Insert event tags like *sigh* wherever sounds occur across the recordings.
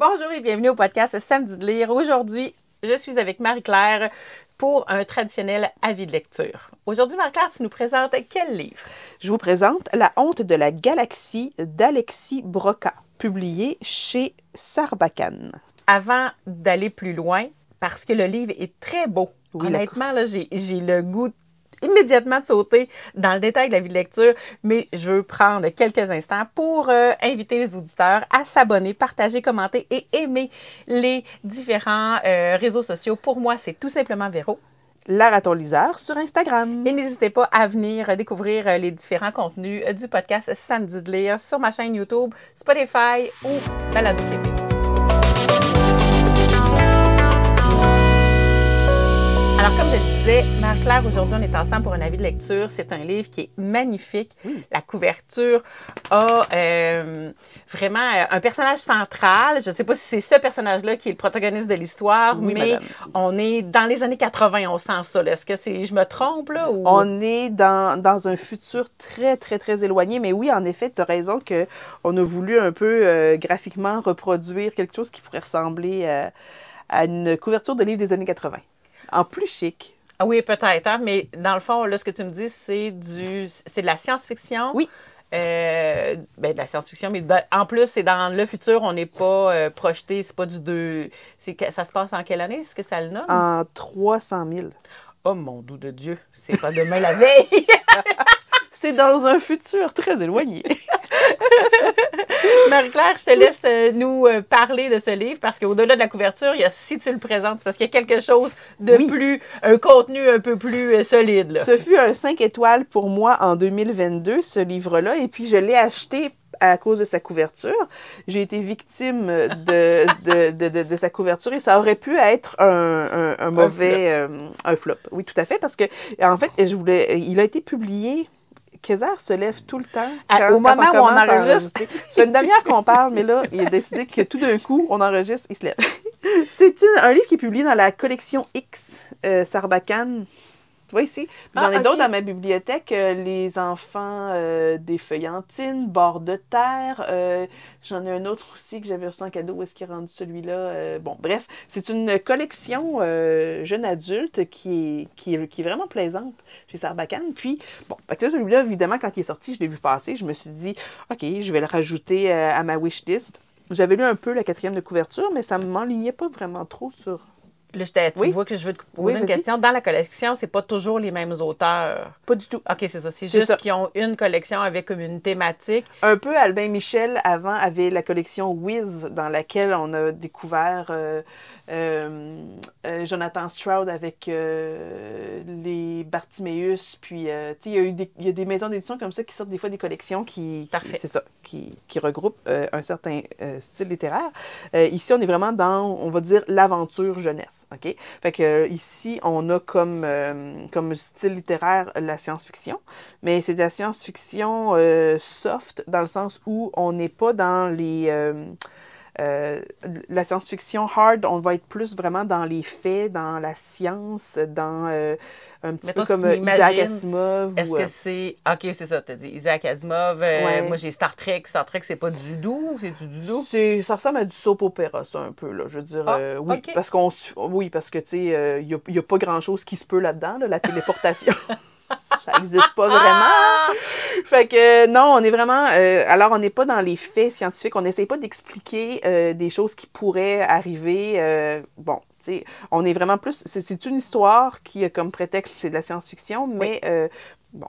Bonjour et bienvenue au podcast Samedi de lire. Aujourd'hui, je suis avec Marie-Claire pour un traditionnel avis de lecture. Aujourd'hui, Marie-Claire, tu nous présentes quel livre? Je vous présente La honte de la galaxie d'Alexis Broca, publié chez Sarbacane. Avant d'aller plus loin, parce que le livre est très beau, honnêtement, j'ai, le goût immédiatement de sauter dans le détail de la vie de lecture, mais je veux prendre quelques instants pour euh, inviter les auditeurs à s'abonner, partager, commenter et aimer les différents euh, réseaux sociaux. Pour moi, c'est tout simplement Véro. la raton liseur sur Instagram. Et n'hésitez pas à venir découvrir euh, les différents contenus du podcast Samedi de lire sur ma chaîne YouTube, Spotify ou Maladie Alors, comme dit, disais, Marc-Claire, aujourd'hui, on est ensemble pour un avis de lecture. C'est un livre qui est magnifique. La couverture a euh, vraiment euh, un personnage central. Je ne sais pas si c'est ce personnage-là qui est le protagoniste de l'histoire, mais on est dans les années 80, on sent ça. Est-ce que c'est, je me trompe? Là, On est dans, dans, un futur très, très, très éloigné. Mais oui, en effet, tu as raison qu'on a voulu un peu euh, graphiquement reproduire quelque chose qui pourrait ressembler à une couverture de livre des années 80 en plus chic, ah oui, peut-être. Hein, mais dans le fond, là, ce que tu me dis, c'est du, c'est de la science-fiction. Oui. Euh, ben, de la science-fiction, mais en plus, c'est dans le futur, on n'est pas euh, projeté, c'est pas du 2. Ça se passe en quelle année, est-ce que ça le nomme? En 300 000. Oh mon doux de Dieu, c'est pas demain la veille! *laughs* c'est dans un futur très éloigné. *laughs* *laughs* Marie-Claire, je te laisse euh, nous euh, parler de ce livre parce qu'au-delà de la couverture, il y a si tu le présentes, parce qu'il y a quelque chose de plus, un contenu un peu plus euh, solide. Ce fut un 5 étoiles pour moi en 2022, ce livre-là, et puis je l'ai acheté à cause de sa couverture. J'ai été victime de, *laughs* de, sa couverture et ça aurait pu être un, mauvais un flop. Oui, tout à fait, parce que en fait, je voulais, il a été publié César se lève tout le temps. au moment où on enregistre. Ça fait une demi-heure qu'on parle, mais là, il a décidé que tout d'un coup, on enregistre, il se lève. *laughs* C'est un livre qui est publié dans la collection X euh, Sarbacane voici J'en ai ah, d'autres dans ma bibliothèque. Euh, les enfants euh, des feuillantines, bord de terre. Euh, j'en ai un autre aussi que j'avais reçu en cadeau. Où est-ce qu'il rendu celui-là? bon, bref, c'est une collection jeune adulte qui est, qui, qui est vraiment plaisante chez Sarbacane. Puis, bon, celui-là, évidemment, quand il est sorti, je l'ai vu passer. Je me suis dit, OK, je vais le rajouter à ma wishlist. J'avais lu un peu la quatrième de couverture, mais ça ne m'enlignait pas vraiment trop sur je tu vois que je veux te poser une question. Dans la collection, c'est pas toujours les mêmes auteurs. Pas du tout. OK, c'est ça. C'est juste qu'ils ont une collection avec comme une thématique. Un peu, Albin Michel, avant, avait la collection Wiz, dans laquelle on a découvert euh, euh, euh, Jonathan Stroud avec les Bartimeus Puis, tu sais, il y, a des maisons d'édition comme ça qui sortent des fois des collections qui, qui c'est ça, qui, qui regroupent un certain style littéraire. ici, on est vraiment dans, on va dire, l'aventure jeunesse. OK? Fait que euh, ici, on a comme, euh, comme style littéraire la science-fiction, mais c'est de la science-fiction euh, soft dans le sens où on n'est pas dans les. Euh, la science-fiction hard, on va être plus vraiment dans les faits, dans la science, dans euh, un petit peu comme euh, Isaac Asimov. Est-ce que c'est. Ok, c'est ça, tu as dit Isaac Asimov. Moi, j'ai Star Trek. Star Trek, c'est pas du doux, c'est du du doux? Ça ressemble à du soap opera ça, un peu. Là. Je veux dire, ah, oui, parce qu'on, oui, parce que, tu sais, il n'y a, pas grand-chose qui se peut là-dedans, la *laughs* téléportation ça n'existe pas vraiment. fait que non, on est vraiment. Euh, alors, on n'est pas dans les faits scientifiques. On n'essaie pas d'expliquer euh, des choses qui pourraient arriver. Euh, bon, tu sais, on est vraiment plus. C'est une histoire qui a comme prétexte, c'est de la science-fiction, mais Bon.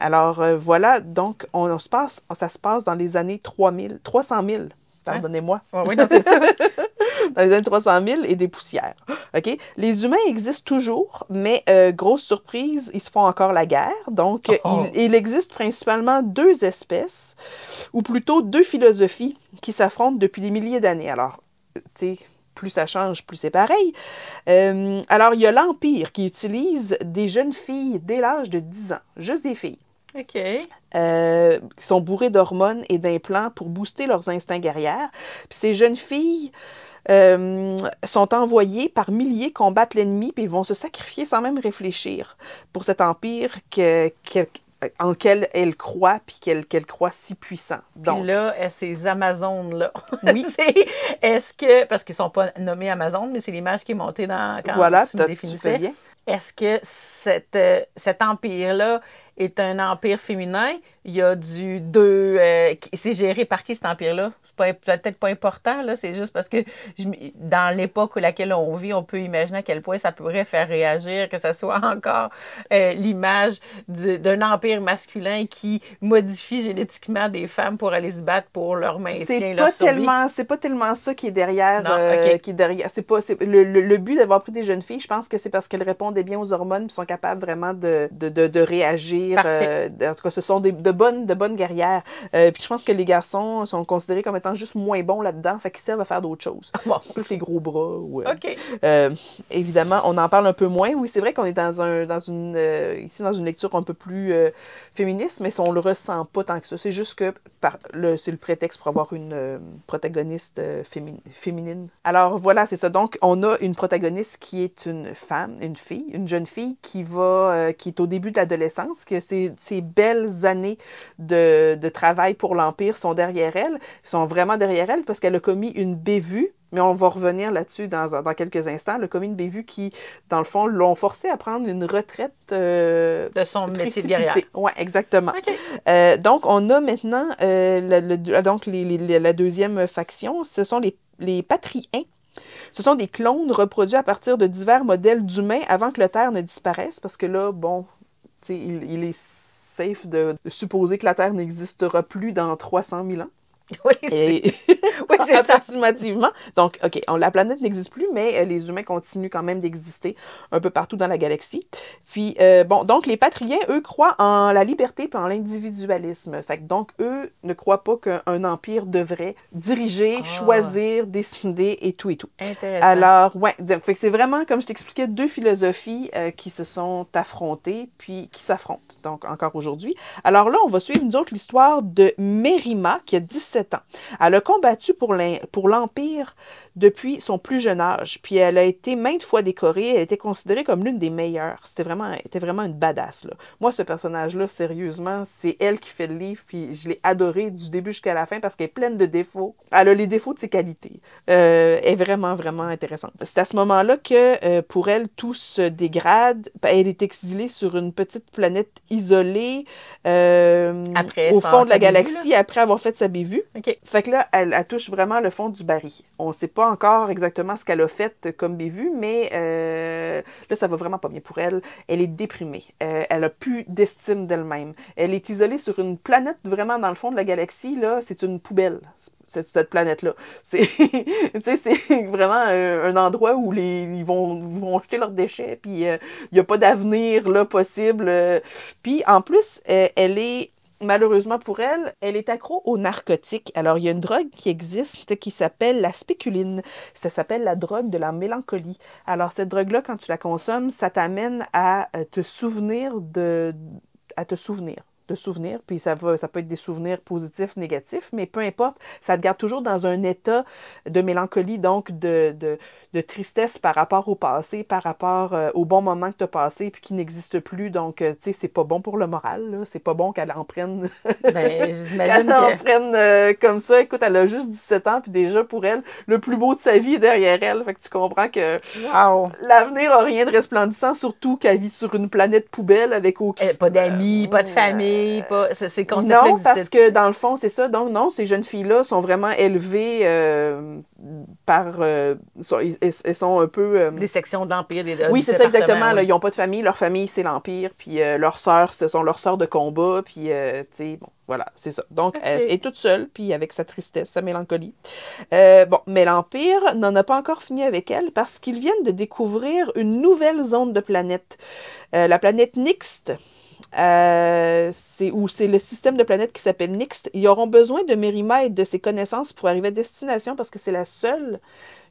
alors voilà, donc on, se passe, ça se passe dans les années 3000, 300 000. Pardonnez-moi. oui, c'est ça. *laughs* *laughs* dans les années 300 000 et des poussières. *gasps* OK? Les humains existent toujours, mais euh, grosse surprise, ils se font encore la guerre. Donc, oh, oh. il, existe principalement deux espèces, ou plutôt deux philosophies qui s'affrontent depuis des milliers d'années. Alors, euh, tu sais, plus ça change, plus c'est pareil. Euh, alors, il y a l'Empire qui utilise des jeunes filles dès l'âge de 10 ans, juste des filles. OK. qui sont bourrées d'hormones et d'implants pour booster leurs instincts guerrières. Puis ces jeunes filles euh, sont envoyés par milliers combattre l'ennemi, puis ils vont se sacrifier sans même réfléchir pour cet empire que, en quel elle croit, puis qu'elle croit si puissant. Donc puis là, ces Amazones-là. *laughs* Oui. Est-ce que, parce qu'ils ne sont pas nommés Amazones, mais c'est l'image qui est montée dans, quand voilà, tu me définissais. Est-ce que cette, euh, cet empire-là est un empire féminin. Il y a du deux. Euh, c'est géré par qui cet empire-là? C'est peut-être pas important, là. C'est juste parce que je, dans l'époque où laquelle on vit, on peut imaginer à quel point ça pourrait faire réagir, que ce soit *laughs* encore euh, l'image d'un empire masculin qui modifie génétiquement des femmes pour aller se battre pour leur maintien, c'est pas Tellement, c'est pas tellement ça qui est derrière. Euh, qui est derrière. C'est pas, c'est, le, but d'avoir pris des jeunes filles, je pense que c'est parce qu'elles répondaient bien aux hormones et sont capables vraiment de, de, de réagir euh, en tout cas, ce sont des, de, bonnes, de bonnes guerrières. Euh, puis je pense que les garçons sont considérés comme étant juste moins bons là-dedans, fait qu'ils servent à faire d'autres choses. Ah, bon. Plus les gros bras. Ouais. Euh, OK. évidemment, on en parle un peu moins. Oui, c'est vrai qu'on est dans, un, dans une, ici dans une lecture un peu plus féministe, mais on le ressent pas tant que ça. C'est juste que c'est le prétexte pour avoir une protagoniste féminine. Alors voilà, c'est ça. Donc, on a une protagoniste qui est une femme, une fille, une jeune fille qui va, qui est au début de l'adolescence, qui ces, belles années de, travail pour l'Empire sont derrière elle, sont vraiment derrière elle parce qu'elle a commis une bévue, mais on va revenir là-dessus dans, dans, quelques instants. Le une bévue qui, dans le fond, l'ont forcé à prendre une retraite euh, de son métier de guerrière. Oui, exactement. Euh, donc, on a maintenant euh, la, donc les, la deuxième faction, ce sont les, les patriens. Ce sont des clones reproduits à partir de divers modèles d'humains avant que le Terre ne disparaisse, parce que là, bon, il, il, est safe de, de supposer que la Terre n'existera plus dans 300 000 ans. *laughs* *laughs* *laughs* Oui, c'est ça. Approximativement. Donc, OK, on, la planète n'existe plus, mais euh, les humains continuent quand même d'exister un peu partout dans la galaxie. Puis, euh, bon, donc les patriens, eux, croient en la liberté et en l'individualisme. Fait que donc, eux ne croient pas qu'un empire devrait diriger, ah. choisir, décider et tout et tout. Alors, ouais, fait que c'est vraiment, comme je t'expliquais, deux philosophies euh, qui se sont affrontées, puis qui s'affrontent, donc encore aujourd'hui. Alors là, on va suivre, nous autres, l'histoire de Mérima, qui a 17 elle a combattu pour l'Empire depuis son plus jeune âge, puis elle a été maintes fois décorée, elle était considérée comme l'une des meilleures. C'était vraiment, était vraiment une badass. Là. Moi, ce personnage-là, sérieusement, c'est elle qui fait le livre, puis je l'ai adorée du début jusqu'à la fin parce qu'elle est pleine de défauts. Elle a les défauts de ses qualités. Euh, elle est vraiment, vraiment intéressante. C'est à ce moment-là que, euh, pour elle, tout se dégrade. Ben, elle est exilée sur une petite planète isolée euh, au fond de la galaxie, après avoir fait sa bévue. Fait que là, elle, touche vraiment le fond du baril. On sait pas encore exactement ce qu'elle a fait comme bévue, mais euh, là, ça va vraiment pas bien pour elle. Elle est déprimée. Euh, elle a plus d'estime d'elle-même. Elle est isolée sur une planète vraiment dans le fond de la galaxie. Là, c'est une poubelle cette, planète-là. *laughs* C'est, c'est vraiment un, endroit où les, ils vont, vont jeter leurs déchets, puis euh, il n'y a pas d'avenir là, possible. Puis en plus, elle est Malheureusement pour elle, elle est accro aux narcotiques. Alors, il y a une drogue qui existe qui s'appelle la spéculine. Ça s'appelle la drogue de la mélancolie. Alors, cette drogue-là, quand tu la consommes, ça t'amène à euh, te souvenir de, à te souvenir de souvenirs, puis ça, va, ça peut être des souvenirs positifs, négatifs, mais peu importe, ça te garde toujours dans un état de mélancolie, donc de, de, tristesse par rapport au passé, par rapport euh, au bon moment que tu as passé, puis qui n'existe plus. Donc, euh, tu sais, c'est pas bon pour le moral, c'est pas bon qu'elle en prenne. *laughs* ben, j'imagine qu'elle en euh, comme ça. Écoute, elle a juste 17 ans, puis déjà pour elle, le plus beau de sa vie est derrière elle. Fait que tu comprends que l'avenir a rien de resplendissant, surtout qu'elle vit sur une planète poubelle avec aucun. Eh, pas d'amis, pas de oh. famille. Non, parce que dans le fond, c'est ça. Donc, non, ces jeunes filles-là sont vraiment élevées euh, par. Euh, elles, sont un peu. Euh, des sections de l'Empire. Oui, c'est ça, exactement. Ils n'ont pas de famille. Leur famille, c'est l'Empire. Puis leurs sœurs, ce sont leurs sœurs de combat. Puis, tu sais, bon, voilà, c'est ça. Donc, elle est toute seule, puis avec sa tristesse, sa mélancolie. bon, mais l'Empire n'en a pas encore fini avec elle parce qu'ils viennent de découvrir une nouvelle zone de planète. la planète Nixte. Euh, c'est où c'est le système de planètes qui s'appelle Nix. Ils auront besoin de Merima et de ses connaissances pour arriver à destination parce que c'est la seule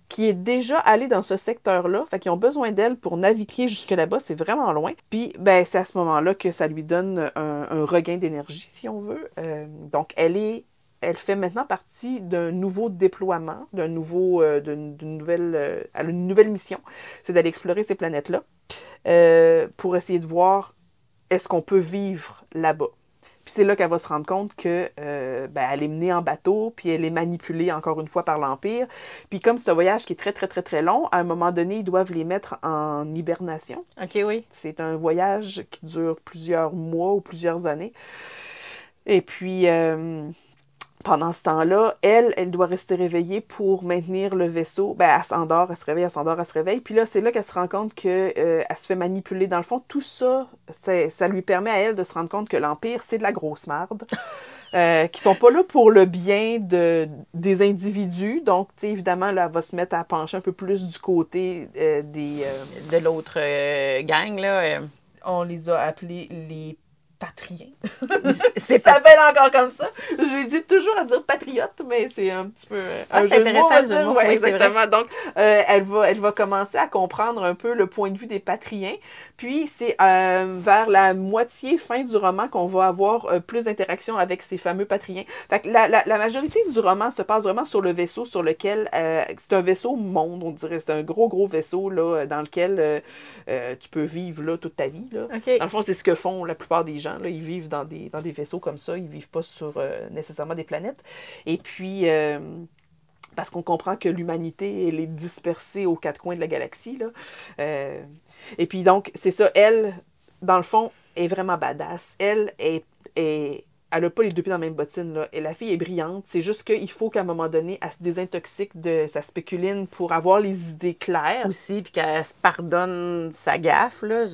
qui est déjà allée dans ce secteur-là. Fait qu'ils ont besoin d'elle pour naviguer jusque là-bas. C'est vraiment loin. Puis, ben, c'est à ce moment-là que ça lui donne un, regain d'énergie, si on veut. Euh, donc, elle est elle fait maintenant partie d'un nouveau déploiement, d'un nouveau, euh, d'une nouvelle, à une nouvelle mission, c'est d'aller explorer ces planètes-là pour essayer de voir est-ce qu'on peut vivre là-bas? Puis c'est là qu'elle va se rendre compte que euh, ben, elle est menée en bateau, puis elle est manipulée encore une fois par l'Empire. Puis comme c'est un voyage qui est très, très, très, très long, à un moment donné, ils doivent les mettre en hibernation. OK, oui. C'est un voyage qui dure plusieurs mois ou plusieurs années. Et puis, euh, pendant ce temps-là, elle, elle doit rester réveillée pour maintenir le vaisseau. Ben, elle s'endort, elle se réveille, elle s'endort, elle se réveille. Puis là, c'est là qu'elle se rend compte qu'elle euh, se fait manipuler. Dans le fond, tout ça, ça lui permet à elle de se rendre compte que l'Empire, c'est de la grosse marde. Euh, qui sont pas là pour le bien de, des individus. Donc, évidemment, là, elle va se mettre à pencher un peu plus du côté euh, des... Euh, de l'autre euh, gang, là. On les a appelés les patrien. C'est ça *laughs* s'appelle encore comme ça. Je lui dis toujours à dire patriote, mais c'est un petit peu. Euh, ah, c'est intéressant. exactement. Donc, euh, elle va, elle va commencer à comprendre un peu le point de vue des patriens. Puis, c'est euh, vers la moitié fin du roman qu'on va avoir plus d'interactions avec ces fameux patriens. la, la, majorité du roman se passe vraiment sur le vaisseau sur lequel c'est un vaisseau monde, on dirait. C'est un gros gros vaisseau là dans lequel tu peux vivre là toute ta vie là. Okay. Dans c'est ce que font la plupart des gens ils vivent dans des, vaisseaux comme ça, ils ne vivent pas sur euh, nécessairement des planètes. Et puis, euh, parce qu'on comprend que l'humanité, elle est dispersée aux quatre coins de la galaxie. Euh, et puis donc, c'est ça, elle, dans le fond, est vraiment badass. Elle est, n'a pas les deux pieds dans la même bottine. Et la fille est brillante. C'est juste qu'il faut qu'à un moment donné, elle se désintoxique de sa spéculine pour avoir les idées claires. Aussi, puis qu'elle se pardonne sa gaffe. Là,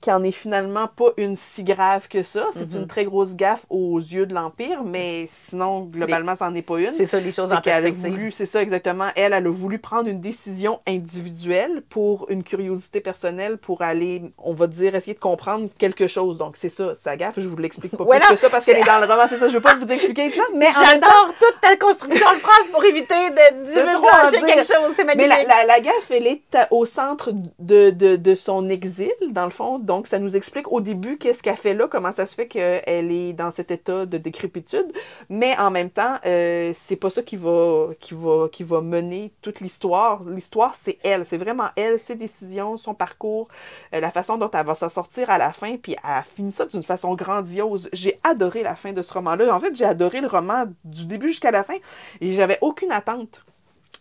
qui en est finalement pas une si grave que ça. C'est mm-hmm. une très grosse gaffe aux yeux de l'Empire, mais sinon, globalement, ça n'en est pas une. C'est ça, les choses en perspective. C'est ça, exactement. Elle, elle a voulu prendre une décision individuelle pour une curiosité personnelle, pour aller, on va dire, essayer de comprendre quelque chose. Donc, c'est ça, sa gaffe. Je vous l'explique pas plus que ça parce qu'elle est... dans le roman, c'est ça. Je veux pas vous expliquer ça, *laughs* mais J'adore toute ta construction de France pour éviter de, *laughs* de, quelque chose. C'est magnifique. Mais la, gaffe, elle est au centre de, de, de son exil, dans le fond, donc, ça nous explique au début qu'est-ce qu'elle fait là, comment ça se fait qu'elle est dans cet état de décrépitude. Mais en même temps, euh, c'est pas ça qui va, qui va, qui va mener toute l'histoire. L'histoire, c'est elle. C'est vraiment elle, ses décisions, son parcours, euh, la façon dont elle va s'en sortir à la fin. Puis elle finit ça d'une façon grandiose. J'ai adoré la fin de ce roman-là. En fait, j'ai adoré le roman du début jusqu'à la fin. Et j'avais aucune attente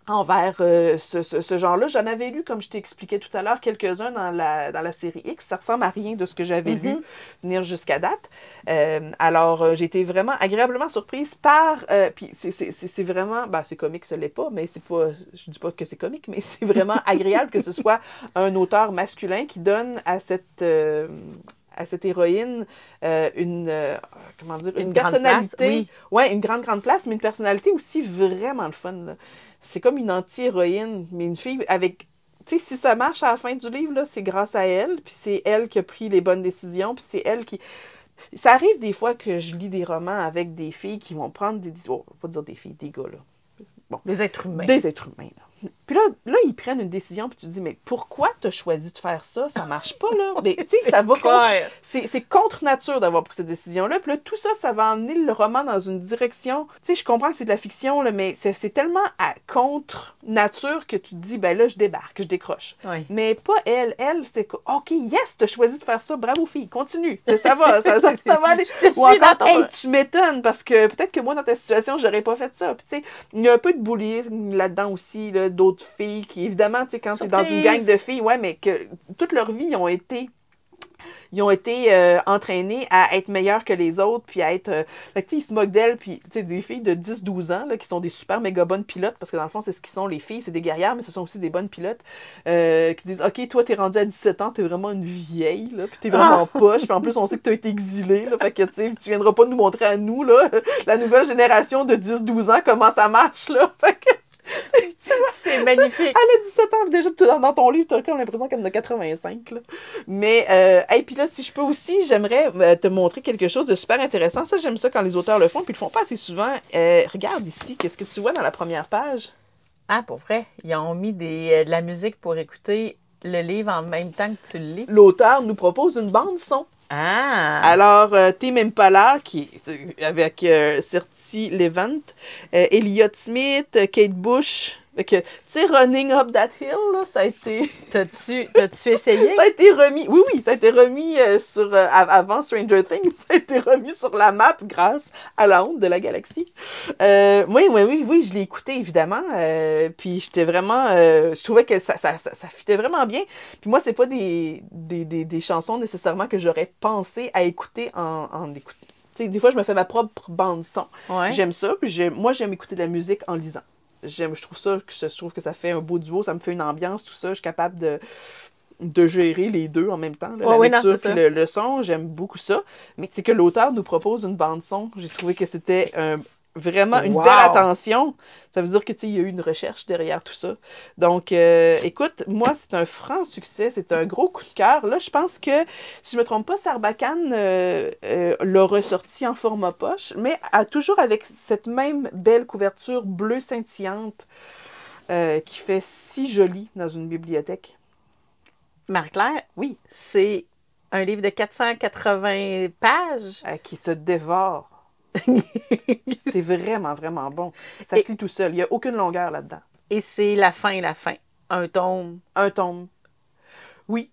envers euh, ce, ce, genre-là. J'en avais lu, comme je t'expliquais tout à l'heure, quelques-uns dans la, dans la série X. Ça ressemble à rien de ce que j'avais mhm. vu lu venir jusqu'à date. Euh, alors, euh, j'ai été vraiment agréablement surprise par... puis c'est vraiment... Ben, c'est comique, ce n'est pas, mais c'est pas... Je dis pas que c'est comique, mais *laughs* c'est vraiment agréable que ce soit un auteur masculin qui donne à cette à cette héroïne une comment dire une, personnalité place, oui. ouais une grande grande place mais une personnalité aussi vraiment le fun là c'est comme une anti-héroïne, mais une fille avec. Tu sais, si ça marche à la fin du livre, c'est grâce à elle, puis c'est elle qui a pris les bonnes décisions, puis c'est elle qui. Ça arrive des fois que je lis des romans avec des filles qui vont prendre des. Oh, faut dire des filles, des gars, là. Des êtres humains. Des êtres humains, là. Puis là, là, ils prennent une décision, puis tu dis, mais pourquoi tu as choisi de faire ça? Ça marche pas, là. Mais tu sais, *laughs* ça va contre. C'est contre nature d'avoir pris cette décision-là. Puis là, tout ça, ça va emmener le roman dans une direction. Tu sais, je comprends que c'est de la fiction, là, mais c'est tellement à contre nature que tu te dis, ben là, je débarque, je décroche. Mais pas elle. Elle, c'est OK, yes, tu as choisi de faire ça. Bravo, fille, continue. Ça va, ça, va aller. *laughs* tu m'étonnes parce que peut-être que moi, dans ta situation, j'aurais pas fait ça. Puis tu sais, il y a un peu de bullying là-dedans aussi, là, d'autres fille qui, évidemment, tu sais, quand tu es dans une gang de filles, ouais, mais que toute leur vie, ils ont été ils ont été euh, entraînés à être meilleurs que les autres, puis à être... Euh, fait que, ils se moquent d'elles, puis des filles de 10-12 ans, là, qui sont des super méga bonnes pilotes, parce que dans le fond, c'est ce qu'ils sont les filles, c'est des guerrières, mais ce sont aussi des bonnes pilotes, euh, qui disent « Ok, toi, t'es rendue à 17 ans, t'es vraiment une vieille, là, puis t'es vraiment ah! poche, puis en plus, on sait que t'as été exilée, là, fait que, tu tu viendras pas nous montrer à nous, là, *laughs* la nouvelle génération de 10-12 ans, comment ça marche, là, *laughs* fait que... *laughs* C'est magnifique. Elle a 17 ans, déjà, dans ton livre, t'as comme l'impression qu'elle en a 85. Mais, euh, puis là, si je peux aussi, j'aimerais euh, te montrer quelque chose de super intéressant. Ça, j'aime ça quand les auteurs le font, puis ils le font pas assez souvent. Euh, regarde ici, qu'est-ce que tu vois dans la première page? Ah, pour vrai, ils ont mis des, de la musique pour écouter le livre en même temps que tu le lis. L'auteur nous propose une bande son. Ah! Alors, même pas là, qui, avec euh, si Levent, euh, Elliot Smith, euh, Kate Bush. que, tu sais, Running Up That Hill, ça a été. *laughs* T'as-tu, essayé? ça a été remis. Oui, oui, ça a été remis euh, sur. avant Stranger Things, *laughs* ça a été remis sur la map grâce à la honte de la galaxie. oui, oui, oui, oui, je l'ai écouté, évidemment. puis j'étais vraiment. je trouvais que ça, ça, ça, fitait vraiment bien. Puis moi, c'est pas des, des, des, des chansons nécessairement que j'aurais pensé à écouter en, en, des fois, je me fais ma propre bande-son. J'aime ça. Puis moi, j'aime écouter de la musique en lisant. J'aime, je trouve ça, je trouve que ça fait un beau duo, ça me fait une ambiance, tout ça. Je suis capable de, de gérer les deux en même temps, la lecture et le, le, son. J'aime beaucoup ça. Mais c'est que l'auteur nous propose une bande son. J'ai trouvé que c'était un, vraiment une belle attention. Ça veut dire que il y a eu une recherche derrière tout ça. Donc, euh, écoute, moi, c'est un franc succès, c'est un gros coup de cœur. Là, je pense que, si je me trompe pas, Sarbacane euh, euh, l'a ressorti en format poche, mais a toujours avec cette même belle couverture bleue scintillante qui fait si jolie dans une bibliothèque. Marie-Claire, oui, c'est un livre de 480 pages. qui se dévore *laughs* c'est vraiment, vraiment bon. Ça se lit tout seul. Il n'y a aucune longueur là-dedans. Et c'est la fin, la fin. Un tome. Un tome. Oui,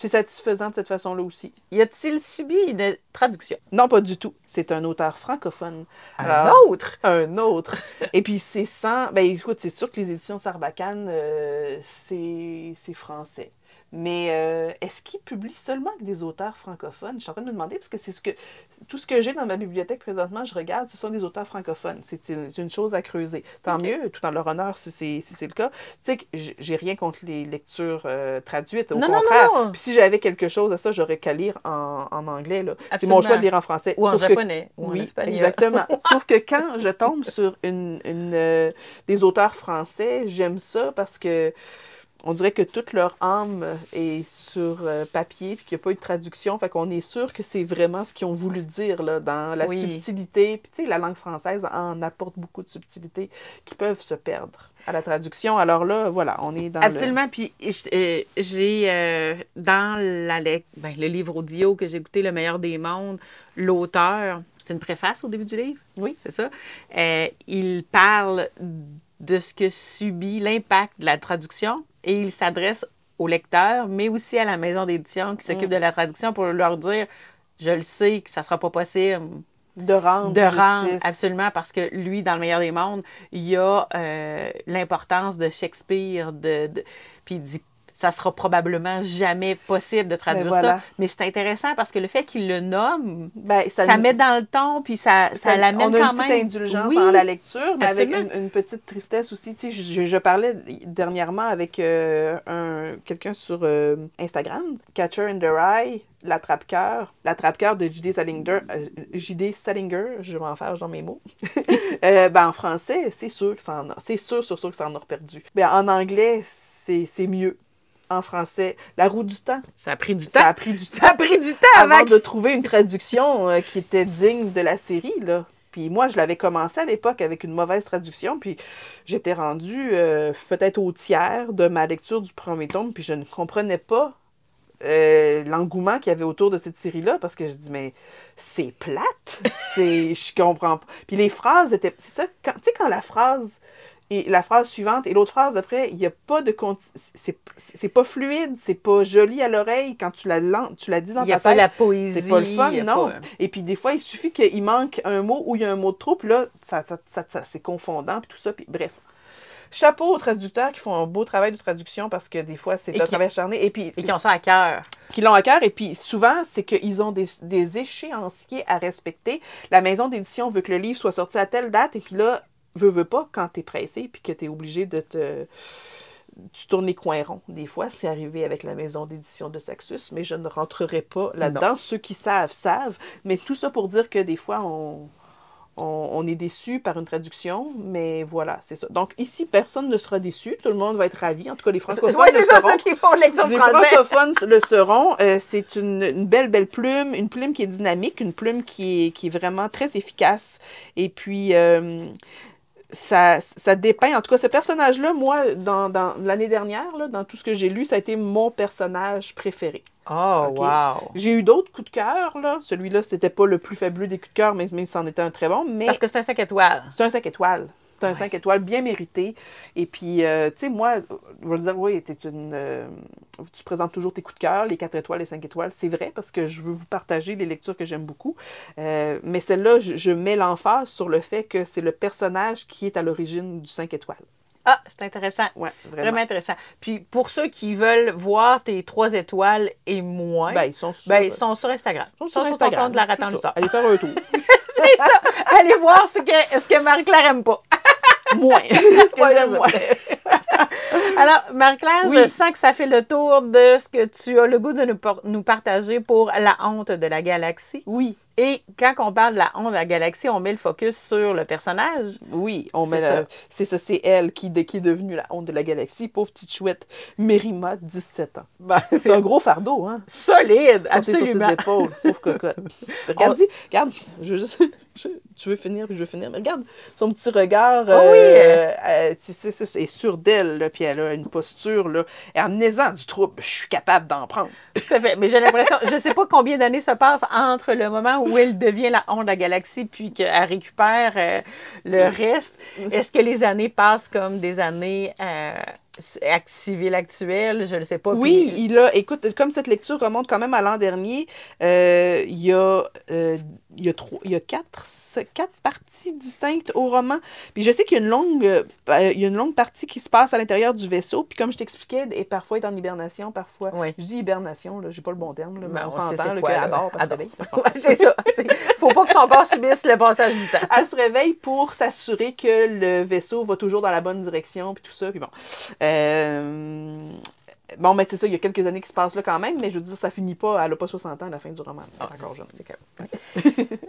c'est satisfaisant de cette façon-là aussi. Y a-t-il subi une traduction? Non, pas du tout. C'est un auteur francophone. un autre? Un autre. *laughs* Et puis, c'est sans... Ben, écoute, c'est sûr que les éditions Sarbacane, euh, c'est c'est français. Mais euh, est-ce qu'ils publient seulement avec des auteurs francophones? Je suis en train de me demander, parce que c'est ce que tout ce que j'ai dans ma bibliothèque présentement, je regarde, ce sont des auteurs francophones. C'est une, chose à creuser. Tant mieux, tout en leur honneur si c'est si le cas. Tu sais que j'ai rien contre les lectures euh, traduites, au non, contraire. Non, non, si j'avais quelque chose à ça, j'aurais qu'à lire en, en anglais. C'est mon choix de lire en français. Ou en japonais. en oui, exactement. *laughs* Sauf que quand je tombe sur une, euh, des auteurs français, j'aime ça parce que on dirait que toute leur âme est sur euh, papier puis qu'il n'y a pas eu de traduction. Fait qu'on est sûr que c'est vraiment ce qu'ils ont voulu dire dans la subtilité. Puis tu la langue française en apporte beaucoup de subtilités qui peuvent se perdre à la traduction. Alors là, voilà, on est dans Absolument. Puis euh, j'ai euh, dans la, ben, le livre audio que j'ai écouté, Le meilleur des mondes, l'auteur, c'est une préface au début du livre. Oui, c'est ça. il parle de ce que subit l'impact de la traduction et il s'adresse au lecteur mais aussi à la maison d'édition qui s'occupe mm. de la traduction pour leur dire je le sais que ça sera pas possible de rendre absolument parce que lui dans le meilleur des mondes il y a euh, l'importance de Shakespeare de, puis dit ça sera probablement jamais possible de ben traduire ça. Mais c'est intéressant parce que le fait qu'il le nomme, ben, ça, ça met dans le ton, puis ça, ça, ça l'amène quand même. On a une petite indulgence dans la lecture, mais avec une, petite tristesse aussi. je, parlais dernièrement avec euh, un, quelqu'un sur euh, Instagram, Catcher in the Rye, L'attrape-cœur, l'attrape-cœur de J.D. Salinger, euh, J.D. Salinger, je vais en faire dans mes mots. *laughs* ben, en français, c'est sûr que ça en a, c'est sûr, sûr, sûr que ça en a perdu. Ben, en anglais, c'est mieux en français. La roue du temps. Ça a pris du temps. Ça a pris du temps. *laughs* Ça a pris du temps avant de trouver une traduction euh, qui était digne de la série, là. Puis moi, je l'avais commencé à l'époque avec une mauvaise traduction, puis j'étais rendue euh, peut-être au tiers de ma lecture du premier tome, puis je ne comprenais pas euh, l'engouement qu'il y avait autour de cette série-là, parce que je dis, mais c'est plate, c'est, je comprends pas. Puis les phrases étaient, c'est ça, tu sais, quand la phrase et la phrase suivante et l'autre phrase après, il n'y a pas de c'est pas fluide, c'est pas joli à l'oreille quand tu la tu la dis dans ta tête. Il n'y a pas la poésie. C'est pas le fun, non. Et puis des fois, il suffit qu'il manque un mot ou il y a un mot de trop, puis là, ça, ça, ça, c'est confondant, puis tout ça, puis bref. Chapeau aux traducteurs qui font un beau travail de traduction parce que des fois, c'est un travail acharné. Et, puis, qui ont sont à cœur. Qui l'ont à cœur. Et puis souvent, c'est qu'ils ont des, des échéanciers à respecter. La maison d'édition veut que le livre soit sorti à telle date. Et puis là, veux, veux pas, quand t'es pressé puis que t'es obligé de te. Tu tournes les coins ronds. Des fois, c'est arrivé avec la maison d'édition de Saxus, mais je ne rentrerai pas là-dedans. Ceux qui savent, savent. Mais tout ça pour dire que des fois, on, est déçu par une traduction, mais voilà, c'est ça. Donc ici, personne ne sera déçu. Tout le monde va être ravi. En tout cas, les francophones. c'est ceux qui le seront. Euh, c'est une, belle, belle plume, une plume qui est dynamique, une plume qui est, qui est vraiment très efficace. Et puis. Euh, ça, ça dépeint, en tout cas, ce personnage-là, moi, dans, l'année dernière, dans tout ce que j'ai lu, ça a été mon personnage préféré. Oh, wow! J'ai eu d'autres coups de cœur, Celui-là, c'était pas le plus fabuleux des coups de cœur, mais, c'en était un très bon. Mais... Parce que c'est un sac étoile C'est un sac étoile c'est un 5 étoiles bien mérité. Et puis, euh, tu sais, moi, je vais le dire, oui, une, euh, tu présentes toujours tes coups de cœur, les 4 étoiles, les 5 étoiles. C'est vrai parce que je veux vous partager les lectures que j'aime beaucoup. Euh, mais celle-là, je, mets l'emphase sur le fait que c'est le personnage qui est à l'origine du 5 étoiles. Ah, c'est intéressant. Ouais, vraiment. intéressant. Puis pour ceux qui veulent voir tes 3 étoiles et moins, ben, ils, sont sur, ben, ils sont sur Instagram. Ils sont sur, Instagram. Sur ton Allez faire un tour. *laughs* c'est ça. Allez voir ce que, ce que Marie-Claire aime pas moins. *laughs* *laughs* Alors, Marie-Claire, je sens que ça fait le tour de ce que tu as le goût de nous, nous, partager pour la honte de la galaxie. Oui. Et quand on parle de la honte de la galaxie, on met le focus sur le personnage. Oui, on met c'est ça, c'est elle qui, est devenue la honte de la galaxie. Pauvre petite chouette, Mérima, 17 ans. Bah, *laughs* c'est un gros fardeau, hein? Solide, absolument. pauvre cocotte. Regarde, regarde, je tu veux finir, je veux finir. Mais regarde, son petit regard oh oui. Euh, euh, c'est, sûr est sûr d'elle, puis elle a une posture. Là, et amenez-en du trouble, je suis capable d'en prendre. Tout à fait, mais j'ai l'impression, je ne sais pas combien d'années se passent entre le moment où elle devient la honte de la galaxie, puis qu'elle récupère euh, le mm. reste. Est-ce que les années passent comme des années civiles actuelles? je ne sais pas. Oui, il a, écoute, comme cette lecture remonte quand même à l'an dernier, il y a il y a, il y a quatre, quatre parties distinctes au roman. Puis je sais qu'il y a une longue, euh, il y a une longue partie qui se passe à l'intérieur du vaisseau. Puis comme je t'expliquais, et parfois il est en hibernation, parfois. Je dis hibernation, là, j'ai pas le bon terme, là, mais ben on, on s'entend qu'elle aborde parce qu'elle C'est ça. Faut pas que son corps subisse le passage du temps. Elle se réveille pour s'assurer que le vaisseau va toujours dans la bonne direction, puis tout ça. Puis bon. Euh, Bon, mais c'est ça, il y a quelques années qui se passent là quand même, mais je veux dire, ça finit pas, elle n'a pas 60 ans à la fin du roman. Ah, encore jeune. C'est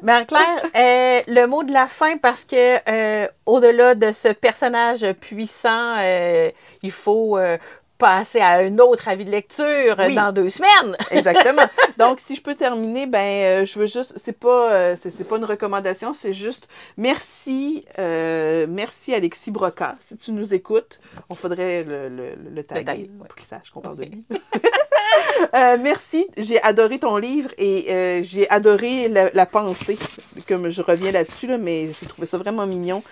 Mais claire clair, le mot de la fin, parce que euh, au-delà de ce personnage puissant, euh, il faut euh, passer à un autre avis de lecture euh, dans deux semaines. *laughs* Exactement. Donc, si je peux terminer, ben, euh, je veux juste, c'est pas, euh, c'est, pas une recommandation, c'est juste merci, merci Alexis Broca. Si tu nous écoutes, on faudrait le, le, pour qu'il sache qu'on parle de lui. *laughs* merci, j'ai adoré ton livre et j'ai adoré la, la, pensée, comme je reviens là-dessus, là, mais j'ai trouvé ça vraiment mignon.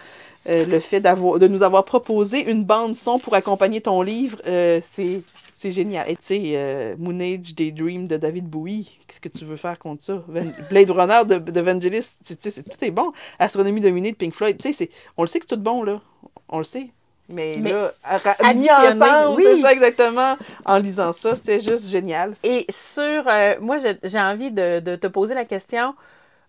Euh, le fait de nous avoir proposé une bande-son pour accompagner ton livre, euh, c'est génial. Et tu sais, euh, Moon Age de David Bowie, qu'est-ce que tu veux faire contre ça? Blade Runner de, de tu sais, tout est bon. Astronomie dominée de Pink Floyd, tu sais, on le sait que c'est tout bon, là. On le sait. Mais, là, mis ensemble, oui. c'est ça exactement, en lisant ça, c'était juste génial. Et sur, moi, j'ai envie de, te poser la question,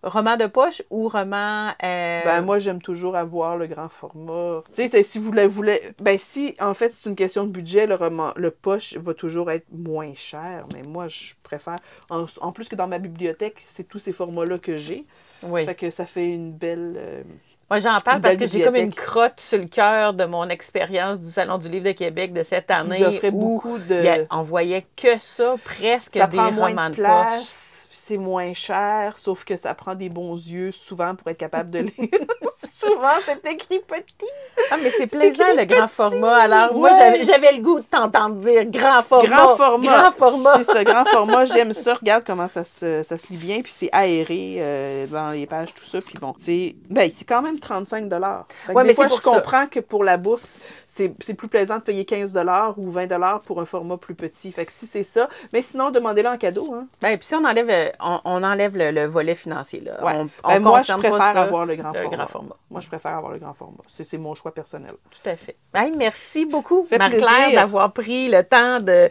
roman de poche ou roman. Euh, ben, moi, j'aime toujours avoir le grand format. Tu sais, si vous le voulez. Ben, si, en fait, c'est une question de budget, le roman, le poche va toujours être moins cher. Mais moi, je préfère. En, plus que dans ma bibliothèque, c'est tous ces formats-là que j'ai. Oui. Fait que ça fait une belle. Euh, moi, j'en parle parce que j'ai comme une crotte sur le cœur de mon expérience du Salon du Livre de Québec de cette année. où beaucoup de... on voyait que ça, presque des romans de poche c'est moins cher, sauf que ça prend des bons yeux souvent pour être capable de lire. *laughs* souvent, c'est écrit petit. Ah, mais c'est plaisant le grand format. Alors, moi, j'avais le goût de t'entendre dire grand format. Grand format. format. C'est ce grand format. J'aime ça. Regarde comment ça se, ça se lit bien. Puis c'est aéré euh, dans les pages, tout ça. Puis bon, ben, c'est ben, quand même 35 ouais, mais fois, je comprends que pour la bourse, c'est plus plaisant de payer 15 ou 20 pour un format plus petit. Fait que si c'est ça, mais sinon, demandez-le en cadeau. Hein. Ben, puis si on enlève euh, euh, on, enlève le, volet financier. Là. Ben, moi, je préfère avoir le, grand, format. Moi, je préfère avoir le grand format. C'est mon choix personnel. Tout à fait. merci beaucoup, Marc-Claire, d'avoir pris le temps de,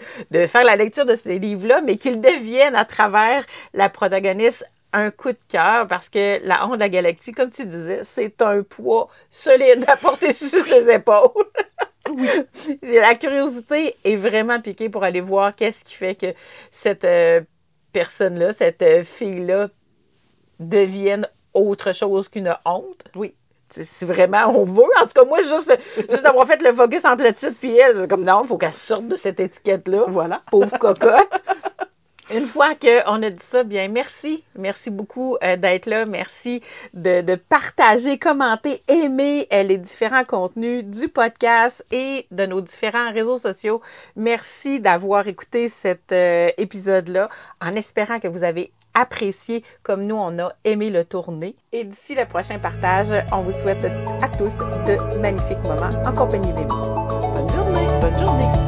faire la lecture de ces livres-là, mais qu'ils deviennent à travers la protagoniste un coup de cœur parce que la Honda la comme tu disais, c'est un poids solide à porter *laughs* sur ses épaules. *laughs* la curiosité est vraiment piquée pour aller voir qu'est-ce qui fait que cette euh, personne-là, cette euh, fille-là, devienne autre chose qu'une honte. Oui. Si vraiment on veut, en tout cas, moi, juste, juste d'avoir fait le focus entre le titre et elle, c'est comme non, il faut qu'elle sorte de cette étiquette-là. Voilà. Pauvre cocotte. Une fois qu'on a dit ça, bien merci. Merci beaucoup euh, d'être là. Merci de, partager, commenter, aimer euh, les différents contenus du podcast et de nos différents réseaux sociaux. Merci d'avoir écouté cet euh, épisode-là en espérant que vous avez apprécié comme nous, on a aimé le tourner. Et d'ici le prochain partage, on vous souhaite à tous de magnifiques moments en compagnie des Bonne journée, bonne journée.